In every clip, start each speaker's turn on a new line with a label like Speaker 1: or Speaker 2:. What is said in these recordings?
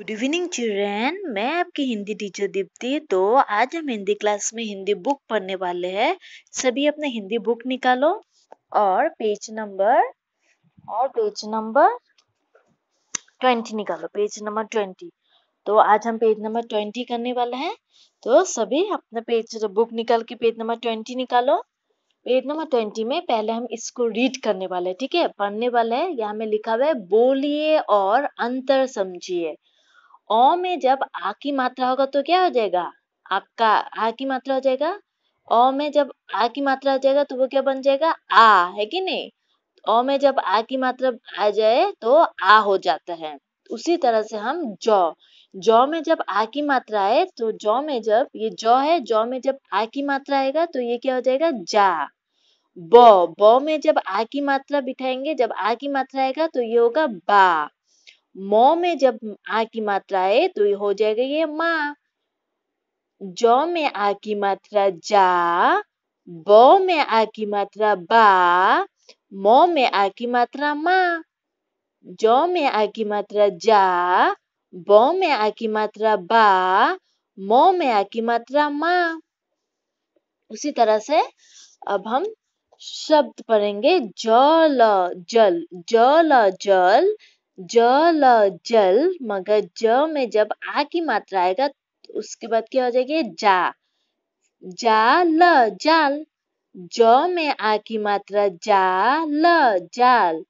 Speaker 1: good evening children मैं आपकी Hindi teacher Deepti तो आज हम हिंदी क्लास में हिंदी बुक पढ़ने वाले हैं सभी अपने हिंदी बुक निकालो और पेज नंबर और पेज नंबर ट्वेंटी निकालो पेज नंबर ट्वेंटी तो आज हम पेज नंबर ट्वेंटी करने वाले हैं तो सभी अपना पेज बुक निकाल के पेज नंबर ट्वेंटी निकालो पेज नंबर ट्वेंटी में पहले हम इसको रीड करने वाले हैं ठीक है पढ़ने वाले हैं यहाँ में लिखा हुआ है बोलिए और अंतर समझिए अ में जब आ की मात्रा होगा तो क्या हो जाएगा आपका आ की मात्रा हो जाएगा अ में जब आ की मात्रा हो जाएगा तो वो क्या बन जाएगा आ है कि नहीं अ में जब आ की मात्रा आ जाए तो आ हो जाता है उसी तरह से हम जौ जौ में जब आ की मात्रा आए तो जौ में जब ये जौ है जौ में जब आ की मात्रा आएगा तो ये क्या हो जाएगा जा ब ब में जब आ की मात्रा बिठाएंगे जब आ की मात्रा आएगा तो ये होगा बा मो में जब आ की मात्रा आए तो ये हो जाएगा ये माँ जौ में आ की मात्रा जा ब में आ की मात्रा बा मो में आ की मात्रा मा जौ में आ की मात्रा जा बो में आ की मात्रा बा मो में आ की मात्रा मा उसी तरह से अब हम शब्द पढ़ेंगे जल जल जल जल ज ल जल मगर ज में जब आ की मात्रा आएगा तो उसके बाद क्या हो जाएगी जा जा ल जाल ज में आ की मात्रा जा ल जाल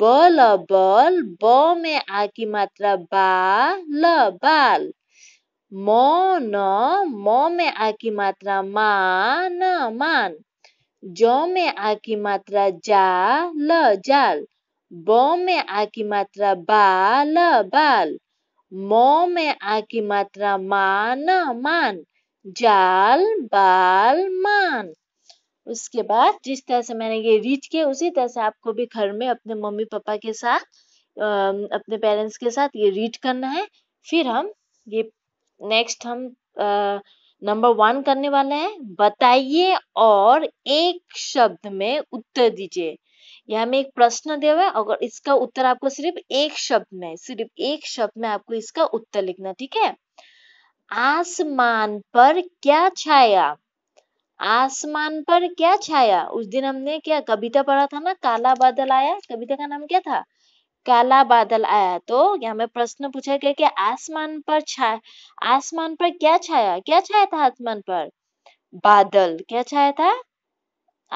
Speaker 1: ब ल बल ब में आ की मात्रा बा ल बाल म न म में आ की मात्रा मा न मान ज में आ की मात्रा जा ल जाल ब में आ की मात्रा बाल बाल म में आ की मात्रा मान मान जाल बाल मान उसके बाद जिस तरह से मैंने ये रीड किया उसी तरह से आपको भी घर में अपने मम्मी पापा के साथ अपने पेरेंट्स के साथ ये रीड करना है फिर हम ये नेक्स्ट हम नंबर वन करने वाले हैं बताइए और एक शब्द में उत्तर दीजिए यह हमें एक प्रश्न दिया हुआ है और इसका उत्तर आपको सिर्फ एक शब्द में सिर्फ एक शब्द में आपको इसका उत्तर लिखना ठीक है आसमान पर क्या छाया आसमान पर क्या छाया उस दिन हमने क्या कविता पढ़ा था ना काला बादल आया कविता का नाम क्या था काला बादल आया तो यहाँ में प्रश्न पूछा गया कि आसमान पर छाया आसमान पर क्या छाया क्या छाया था आसमान पर बादल क्या छाया था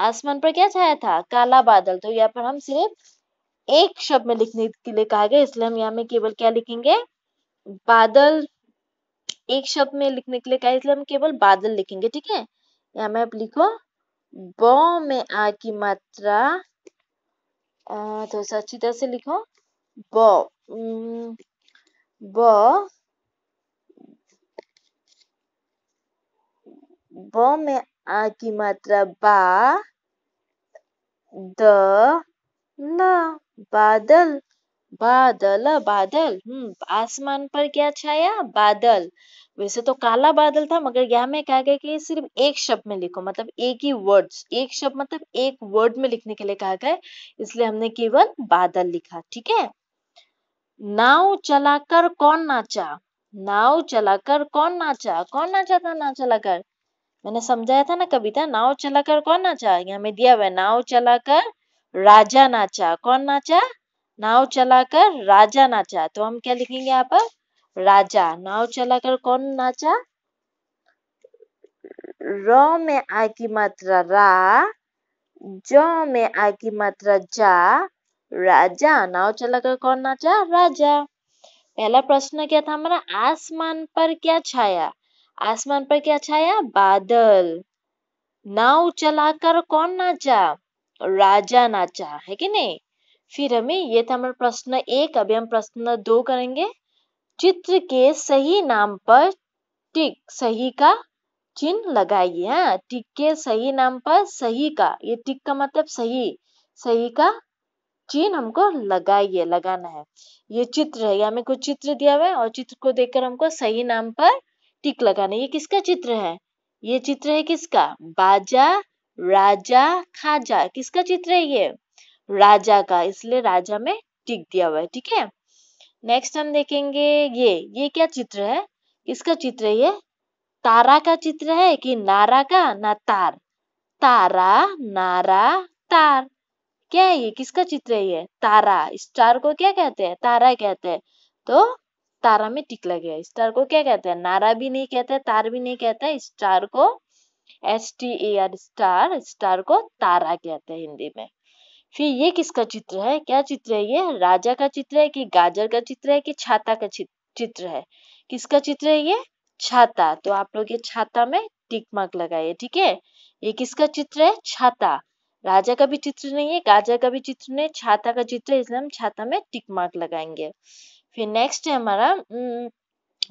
Speaker 1: आसमान पर क्या छाया था काला बादल तो यहाँ पर हम सिर्फ एक शब्द में लिखने के लिए कहा गया इसलिए हम यहाँ में केवल क्या लिखेंगे बादल एक शब्द में लिखने के लिए कहा इसलिए हम केवल बादल लिखेंगे ठीक है यहाँ में आप लिखो ब में आ की मात्रा तो अच्छी तरह से लिखो ब ब ब में आ की मात्रा बा द ना बादल बादल बादल हम्म आसमान पर क्या छाया बादल वैसे तो काला बादल था मगर यहाँ में कहा गया कि सिर्फ एक शब्द में लिखो मतलब एक ही वर्ड्स एक शब्द मतलब एक वर्ड में लिखने के लिए कहा गया इसलिए हमने केवल बादल लिखा ठीक है नाव चलाकर कौन नाचा नाव चलाकर कौन नाचा कौन नाचा था नाव चलाकर मैंने समझाया था ना कविता नाव चलाकर कौन नाचा यहाँ में दिया हुआ नाव चलाकर राजा नाचा कौन नाचा नाव चलाकर राजा नाचा तो हम क्या लिखेंगे यहाँ पर राजा नाव चलाकर कौन नाचा र में आ की मात्रा रा ज में आ की मात्रा जा राजा नाव चलाकर कौन नाचा राजा पहला प्रश्न क्या था हमारा आसमान पर क्या छाया आसमान पर क्या छाया बादल नाव चलाकर कौन नाचा राजा नाचा है कि नहीं फिर हमें ये था हमारा प्रश्न एक अभी हम प्रश्न दो करेंगे चित्र के सही नाम पर टिक सही का चिन्ह लगाइए हाँ टिक के सही नाम पर सही का ये टिक का मतलब सही सही का चिन्ह हमको लगाइए लगाना है ये चित्र है हमें कुछ चित्र दिया हुआ है और चित्र को देखकर हमको सही नाम पर टिक लगाने ये किसका चित्र है ये चित्र है किसका बाजा राजा खाजा किसका चित्र है ये राजा का इसलिए राजा में टिक दिया हुआ है ठीक है नेक्स्ट हम देखेंगे ये ये क्या चित्र है किसका चित्र है ये तारा का चित्र है कि नारा का ना तार तारा नारा तार क्या है ये किसका चित्र है ये तारा स्टार को क्या कहते हैं तारा कहते हैं तो तारा में टिक लग गया स्टार को क्या कहते हैं नारा भी नहीं कहते तार भी नहीं कहते स्टार को S T A R star star को तारा कहते हैं हिंदी में फिर ये किसका चित्र है क्या चित्र है ये राजा का चित्र है कि गाजर का चित्र है कि छाता का चित्र है किसका चित्र है ये छाता तो आप लोग ये छाता में टिक मार्क लगाइए ठीक है ये किसका चित्र है छाता राजा का भी चित्र नहीं है गाजर का भी चित्र नहीं छाता का चित्र है इसलिए हम छाता में टिक मार्क लगाएंगे फिर नेक्स्ट है हमारा हम्म,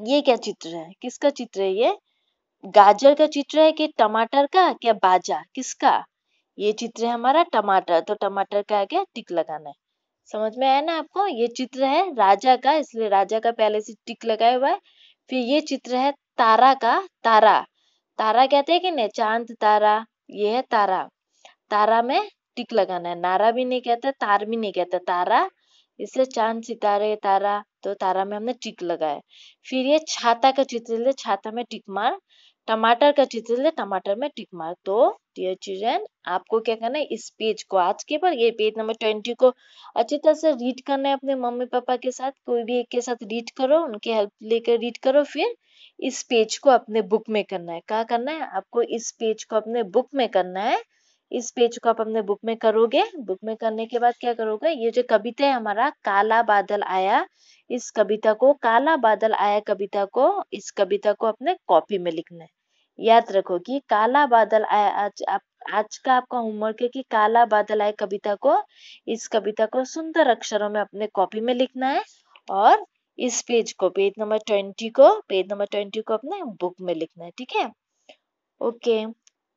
Speaker 1: ये क्या चित्र है किसका चित्र है ये गाजर का चित्र है कि टमाटर का क्या बाजा किसका ये चित्र है हमारा टमाटर तो टमाटर का क्या टिक लगाना है समझ में आया ना आपको ये चित्र है राजा का इसलिए राजा का पहले से टिक लगाया हुआ है फिर ये चित्र है तारा का तारा तारा कहते हैं कि नहीं चांद तारा ये है तारा तारा में टिक लगाना है नारा भी नहीं कहता तार भी नहीं कहता तारा इसलिए चांद सितारे तारा तो तारा में हमने टिक लगाया फिर ये छाता का चित्र ले छाता में टिक मार टमाटर का चित्र ले टमाटर में टिक मार तो डियर चिल्ड्रेन आपको क्या करना है इस पेज को आज के पर ये पेज नंबर ट्वेंटी को अच्छी तरह से रीड करना है अपने मम्मी पापा के साथ कोई भी एक के साथ रीड करो उनके हेल्प लेकर रीड करो फिर इस पेज को अपने बुक में करना है क्या करना है आपको इस पेज को अपने बुक में करना है इस पेज को आप अपने बुक में करोगे बुक में करने के बाद क्या करोगे ये जो कविता है हमारा काला बादल आया इस कविता को काला बादल आया कविता को इस कविता को अपने कॉपी में लिखना है याद रखो कि काला बादल आया आज आप आज का आपका होमवर्क है कि काला बादल आया कविता को इस कविता को सुंदर अक्षरों में अपने कॉपी में लिखना है और इस पेज को पेज नंबर ट्वेंटी को पेज नंबर ट्वेंटी को अपने बुक में लिखना है ठीक है ओके